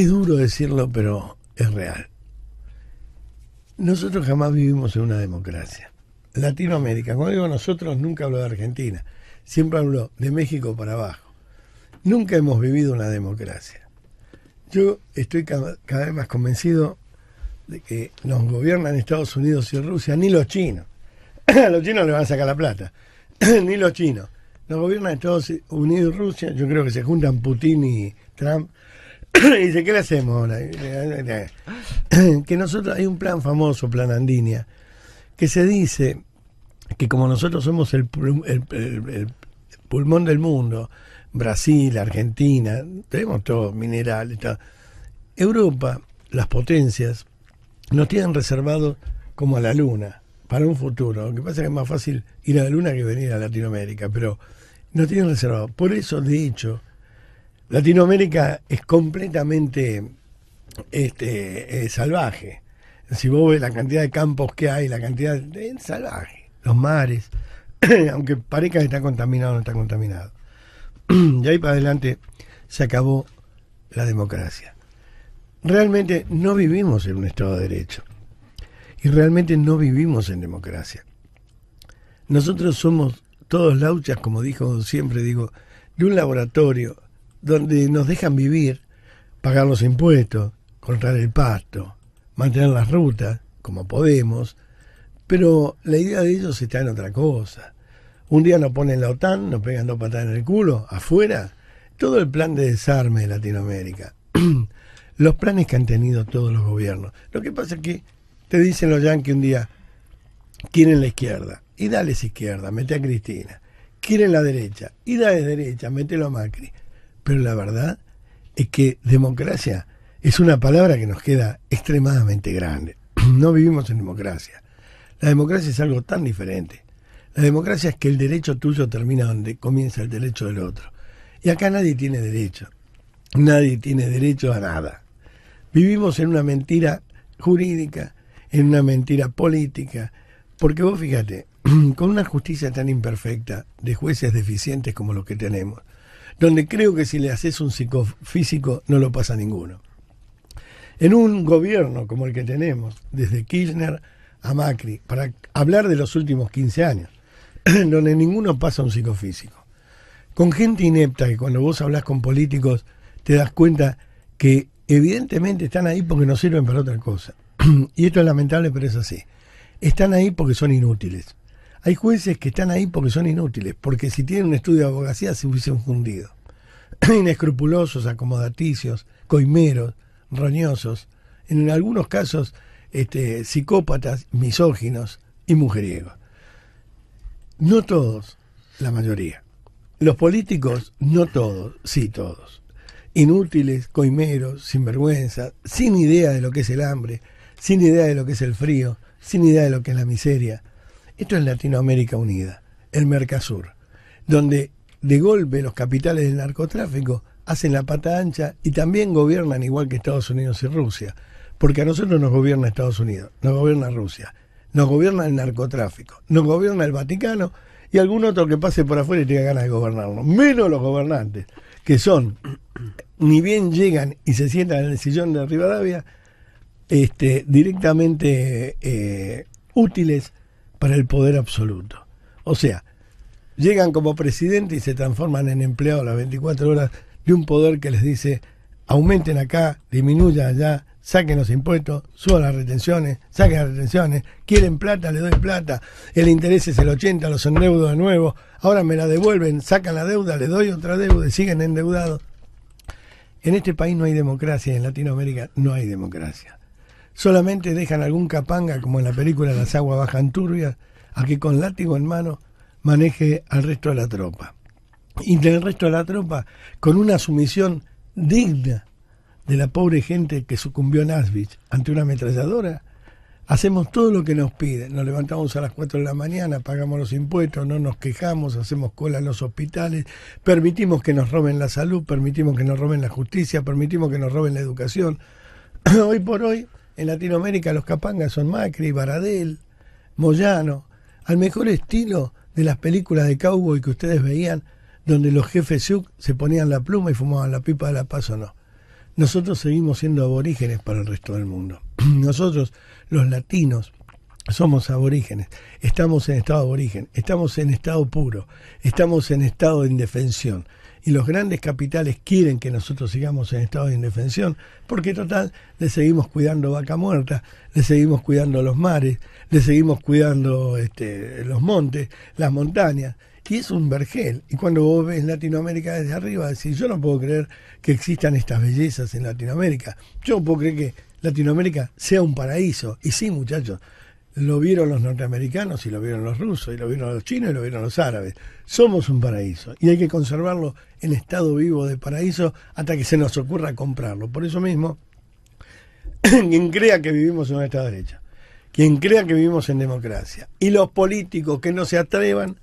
Es duro decirlo, pero es real. Nosotros jamás vivimos en una democracia. Latinoamérica, cuando digo nosotros, nunca hablo de Argentina, siempre hablo de México para abajo. Nunca hemos vivido una democracia. Yo estoy cada, vez más convencido de que nos gobiernan Estados Unidos y Rusia, ni los chinos. A los chinos le van a sacar la plata, ni los chinos. Nos gobiernan Estados Unidos y Rusia, yo creo que se juntan Putin y Trump dice, ¿qué le hacemos ahora? que nosotros, hay un plan famoso, plan Andinia, que se dice que como nosotros somos el, pulmón del mundo, Brasil, Argentina, tenemos todo, minerales, Europa, las potencias, nos tienen reservado como a la luna, para un futuro. Lo que pasa es que es más fácil ir a la luna que venir a Latinoamérica, pero nos tienen reservado. Por eso, de hecho, Latinoamérica es completamente este, eh, salvaje. Si vos ves la cantidad de campos que hay, la cantidad de es salvaje, los mares, aunque parezca que está contaminado, no está contaminado. Y ahí para adelante se acabó la democracia. Realmente no vivimos en un Estado de Derecho y realmente no vivimos en democracia. Nosotros somos todos lauchas, como dijo siempre, digo, de un laboratorio donde nos dejan vivir, pagar los impuestos, cortar el pasto, mantener las rutas, como podemos, pero la idea de ellos está en otra cosa. Un día nos ponen la OTAN, nos pegan dos patadas en el culo, afuera, todo el plan de desarme de Latinoamérica. los planes que han tenido todos los gobiernos. Lo que pasa es que te dicen los yanquis un día, quieren la izquierda, y dale izquierda, mete a Cristina. Quieren la derecha, y dale derecha, mete a Macri. Pero la verdad es que democracia es una palabra que nos queda extremadamente grande. No vivimos en democracia. La democracia es algo tan diferente. La democracia es que el derecho tuyo termina donde comienza el derecho del otro. Y acá nadie tiene derecho. Nadie tiene derecho a nada. Vivimos en una mentira jurídica, en una mentira política, porque vos fíjate, con una justicia tan imperfecta, de jueces deficientes como los que tenemos, donde creo que si le haces un psicofísico no lo pasa ninguno. En un gobierno como el que tenemos, desde Kirchner a Macri, para hablar de los últimos 15 años, donde ninguno pasa un psicofísico, con gente inepta que cuando vos hablas con políticos te das cuenta que evidentemente están ahí porque no sirven para otra cosa. y esto es lamentable, pero es así. Están ahí porque son inútiles. Hay jueces que están ahí porque son inútiles, porque si tienen un estudio de abogacía se hubiesen fundido. Inescrupulosos, acomodaticios, coimeros, roñosos, en algunos casos este, psicópatas, misóginos y mujeriegos. No todos, la mayoría. Los políticos, no todos, sí todos. Inútiles, coimeros, sinvergüenza, sin idea de lo que es el hambre, sin idea de lo que es el frío, sin idea de lo que es la miseria, esto es Latinoamérica Unida, el Mercosur, donde de golpe los capitales del narcotráfico hacen la pata ancha y también gobiernan igual que Estados Unidos y Rusia, porque a nosotros nos gobierna Estados Unidos, nos gobierna Rusia, nos gobierna el narcotráfico, nos gobierna el Vaticano y algún otro que pase por afuera y tenga ganas de gobernarnos, menos los gobernantes, que son, ni bien llegan y se sientan en el sillón de Rivadavia, este, directamente eh, útiles para el poder absoluto. O sea, llegan como presidente y se transforman en empleados las 24 horas de un poder que les dice aumenten acá, disminuyan allá, saquen los impuestos, suban las retenciones, saquen las retenciones, quieren plata, le doy plata, el interés es el 80, los endeudo de nuevo, ahora me la devuelven, sacan la deuda, le doy otra deuda y siguen endeudados. En este país no hay democracia, en Latinoamérica no hay democracia. Solamente dejan algún capanga, como en la película Las aguas bajan turbias, a que con látigo en mano maneje al resto de la tropa. Y del resto de la tropa, con una sumisión digna de la pobre gente que sucumbió en Auschwitz ante una ametralladora, hacemos todo lo que nos piden. Nos levantamos a las 4 de la mañana, pagamos los impuestos, no nos quejamos, hacemos cola en los hospitales, permitimos que nos roben la salud, permitimos que nos roben la justicia, permitimos que nos roben la educación. hoy por hoy en Latinoamérica los capangas son Macri, Baradel, Moyano, al mejor estilo de las películas de cowboy que ustedes veían, donde los jefes se ponían la pluma y fumaban la pipa de la paz o no. Nosotros seguimos siendo aborígenes para el resto del mundo. Nosotros, los latinos, somos aborígenes, estamos en estado aborigen, estamos en estado puro, estamos en estado de indefensión, y los grandes capitales quieren que nosotros sigamos en estado de indefensión, porque total, le seguimos cuidando vaca muerta, le seguimos cuidando los mares, le seguimos cuidando este, los montes, las montañas, y es un vergel. Y cuando vos ves Latinoamérica desde arriba, decís, yo no puedo creer que existan estas bellezas en Latinoamérica, yo puedo creer que Latinoamérica sea un paraíso, y sí muchachos, lo vieron los norteamericanos y lo vieron los rusos y lo vieron los chinos y lo vieron los árabes. Somos un paraíso y hay que conservarlo en estado vivo de paraíso hasta que se nos ocurra comprarlo. Por eso mismo, quien crea que vivimos en un estado quien crea que vivimos en democracia y los políticos que no se atrevan,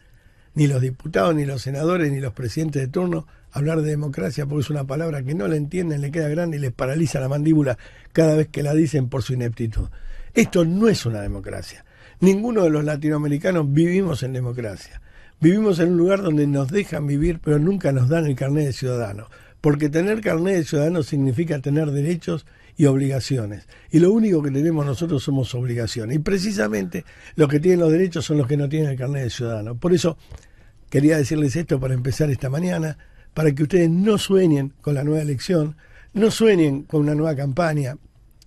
ni los diputados, ni los senadores, ni los presidentes de turno, a hablar de democracia porque es una palabra que no la entienden, le queda grande y les paraliza la mandíbula cada vez que la dicen por su ineptitud. Esto no es una democracia. Ninguno de los latinoamericanos vivimos en democracia. Vivimos en un lugar donde nos dejan vivir, pero nunca nos dan el carnet de ciudadano. Porque tener carnet de ciudadano significa tener derechos y obligaciones. Y lo único que tenemos nosotros somos obligaciones. Y precisamente los que tienen los derechos son los que no tienen el carnet de ciudadano. Por eso quería decirles esto para empezar esta mañana, para que ustedes no sueñen con la nueva elección, no sueñen con una nueva campaña,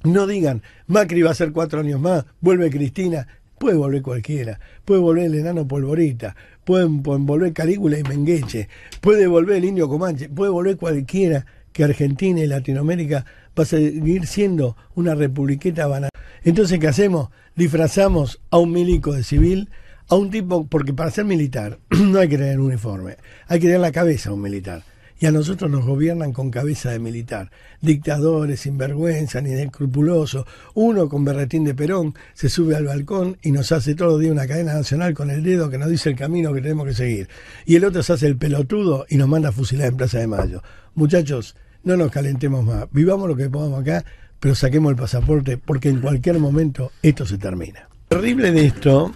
no digan, Macri va a ser cuatro años más, vuelve Cristina, puede volver cualquiera, puede volver el enano Polvorita, pueden, volver Calígula y Mengueche, puede volver el indio Comanche, puede volver cualquiera que Argentina y Latinoamérica va a seguir siendo una republiqueta banana. Entonces, ¿qué hacemos? Disfrazamos a un milico de civil, a un tipo, porque para ser militar no hay que tener un uniforme, hay que tener la cabeza a un militar y a nosotros nos gobiernan con cabeza de militar. Dictadores, sinvergüenza, ni escrupulosos. Uno con berretín de Perón se sube al balcón y nos hace todo los días una cadena nacional con el dedo que nos dice el camino que tenemos que seguir. Y el otro se hace el pelotudo y nos manda a fusilar en Plaza de Mayo. Muchachos, no nos calentemos más. Vivamos lo que podamos acá, pero saquemos el pasaporte porque en cualquier momento esto se termina. Terrible de esto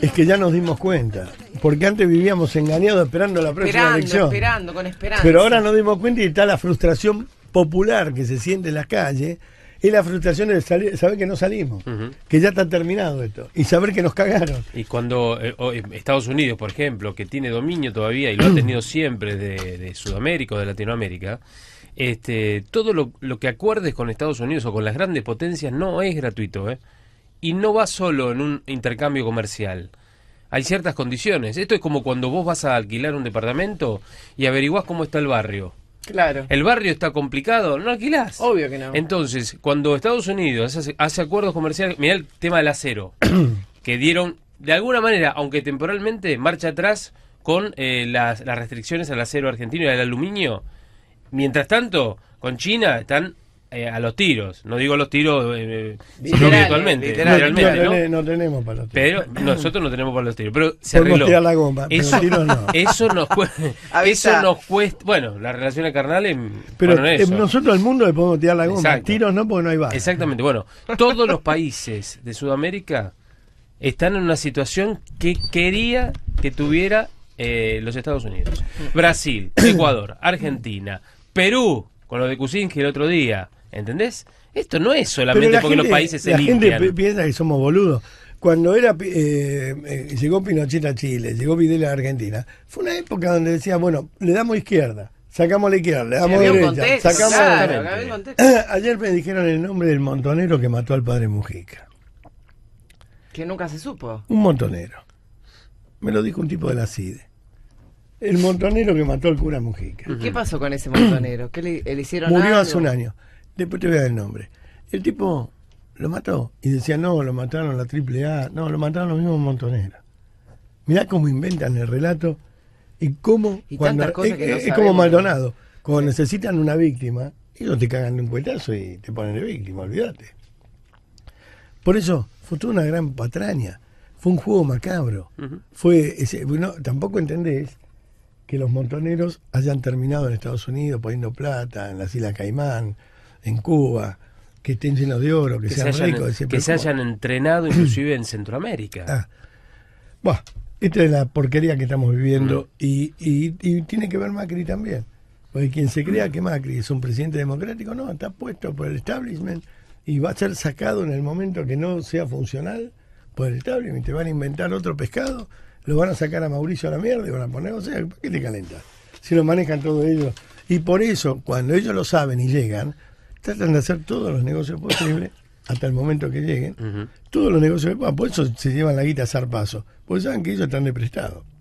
es que ya nos dimos cuenta. Porque antes vivíamos engañados esperando la próxima esperando, elección. Esperando, con esperanza. Pero ahora nos dimos cuenta y está la frustración popular que se siente en las calles. Es la frustración de saber que no salimos, que ya está terminado esto, y saber que nos cagaron. Y cuando eh, eh, Estados Unidos, por ejemplo, que tiene dominio todavía y lo ha tenido siempre de, Sudamérica o de Latinoamérica, este, todo lo, lo, que acuerdes con Estados Unidos o con las grandes potencias no es gratuito. ¿eh? y no va solo en un intercambio comercial. Hay ciertas condiciones. Esto es como cuando vos vas a alquilar un departamento y averiguás cómo está el barrio. Claro. El barrio está complicado, no alquilás. Obvio que no. Entonces, cuando Estados Unidos hace, acuerdos comerciales, mira el tema del acero, que dieron, de alguna manera, aunque temporalmente, marcha atrás con eh, las, las restricciones al acero argentino y al aluminio. Mientras tanto, con China están eh, a los tiros. No digo los tiros eh, eh, virtualmente. Literalmente, no, tenemos para los tiros. Pero nosotros no tenemos para los tiros. Pero se Podemos tirar la goma, eso, tiros no. Eso nos cuesta. eso nos cuesta bueno, las relaciones carnales. Pero nosotros al mundo le podemos tirar la goma. Tiros no, porque no hay bala. Exactamente. Bueno, todos los países de Sudamérica están en una situación que quería que tuviera los Estados Unidos. Brasil, Ecuador, Argentina, Perú, con lo de Kuczynski el otro día. ¿Entendés? Esto no es solamente porque los países se la La gente piensa que somos boludos. Cuando era eh, eh, llegó Pinochet a Chile, llegó Videla a Argentina, fue una época donde decía, bueno, le damos izquierda, sacamos la izquierda, le damos derecha, sacamos Ayer me dijeron el nombre del montonero que mató al padre Mujica. Que nunca se supo. Un montonero. Me lo dijo un tipo de la CIDE. El montonero que mató al cura Mujica. ¿Y ¿Qué pasó con ese montonero? ¿Qué le, hicieron Murió hace un año. Después te voy a dar el nombre. El tipo lo mató. Y decía, no, lo mataron la triple A. No, lo mataron los mismos montoneros. Mirá cómo inventan el relato y cómo. cuando, es, como Maldonado. Cuando necesitan una víctima, ellos te cagan un cuetazo y te ponen de víctima, olvídate. Por eso, fue toda una gran patraña. Fue un juego macabro. Fue ese, tampoco entendés que los montoneros hayan terminado en Estados Unidos poniendo plata, en las Islas Caimán, en Cuba, que estén llenos de oro, que, se hayan, Que se hayan entrenado inclusive en Centroamérica. Ah. Bueno, esta es la porquería que estamos viviendo mm. y, y, tiene que ver Macri también. Porque quien se crea que Macri es un presidente democrático, no, está puesto por el establishment y va a ser sacado en el momento que no sea funcional por el establishment. Te van a inventar otro pescado, lo van a sacar a Mauricio a la mierda y van a poner, o sea, ¿para qué te calenta Si lo manejan todos ellos. Y por eso, cuando ellos lo saben y llegan, tratan de hacer todos los negocios posibles hasta el momento que lleguen. Todos los negocios, ah, por eso se llevan la guita a zarpazo, porque saben que ellos están de prestado.